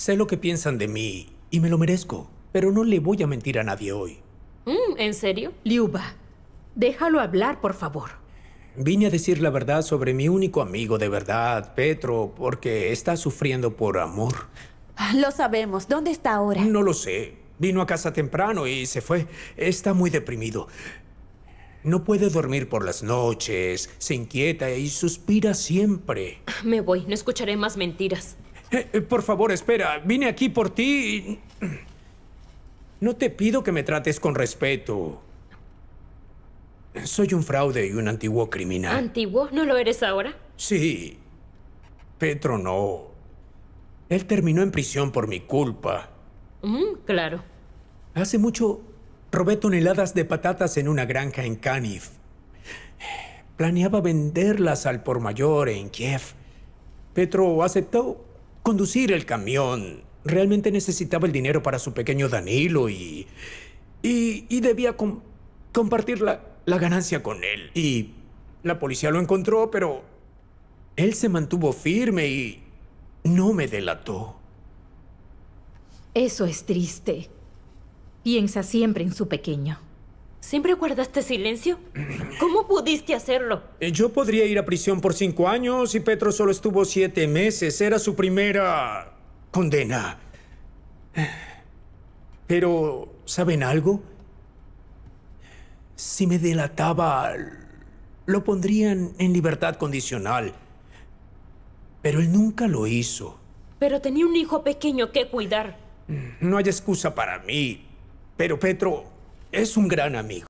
Sé lo que piensan de mí y me lo merezco, pero no le voy a mentir a nadie hoy. Mm, ¿En serio? Liuba, déjalo hablar, por favor. Vine a decir la verdad sobre mi único amigo de verdad, Petro, porque está sufriendo por amor. Lo sabemos. ¿Dónde está ahora? No lo sé. Vino a casa temprano y se fue. Está muy deprimido. No puede dormir por las noches, se inquieta y suspira siempre. Me voy, no escucharé más mentiras. Eh, eh, por favor, espera. Vine aquí por ti y... No te pido que me trates con respeto. Soy un fraude y un antiguo criminal. ¿Antiguo? ¿No lo eres ahora? Sí. Petro no. Él terminó en prisión por mi culpa. Mm, claro. Hace mucho robé toneladas de patatas en una granja en Canif. Planeaba venderlas al por mayor en Kiev. Petro aceptó conducir el camión. Realmente necesitaba el dinero para su pequeño Danilo y... Y, debía compartir la ganancia con él. Y la policía lo encontró, pero él se mantuvo firme y no me delató. Eso es triste. Piensa siempre en su pequeño. ¿Siempre guardaste silencio? ¿Cómo pudiste hacerlo? Eh, yo podría ir a prisión por cinco años y Petro solo estuvo siete meses. Era su primera condena. Pero, ¿saben algo? Si me delataba, lo pondrían en libertad condicional. Pero él nunca lo hizo. Pero tenía un hijo pequeño que cuidar. No hay excusa para mí. Pero Petro es un gran amigo.